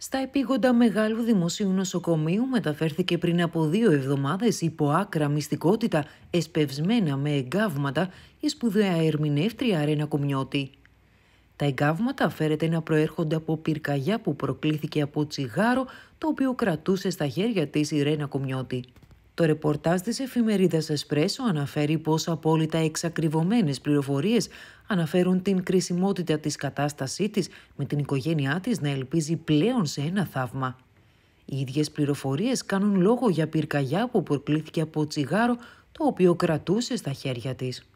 Στα επίγοντα μεγάλου δημοσίου νοσοκομείου μεταφέρθηκε πριν από δύο εβδομάδες υπό άκρα μυστικότητα, εσπευσμένα με εγκάβματα, η σπουδαία ερμηνεύτρια Ρένα Κομιώτη. Τα εγκάβματα φέρεται να προέρχονται από πυρκαγιά που προκλήθηκε από τσιγάρο, το οποίο κρατούσε στα χέρια της η Ρένα Κομιώτη. Το ρεπορτάζ της εφημερίδας Εσπρέσο αναφέρει πως απόλυτα εξακριβωμένες πληροφορίες αναφέρουν την κρισιμότητα της κατάστασή της με την οικογένειά της να ελπίζει πλέον σε ένα θαύμα. Οι ίδιες πληροφορίες κάνουν λόγο για πυρκαγιά που προκλήθηκε από τσιγάρο το οποίο κρατούσε στα χέρια της.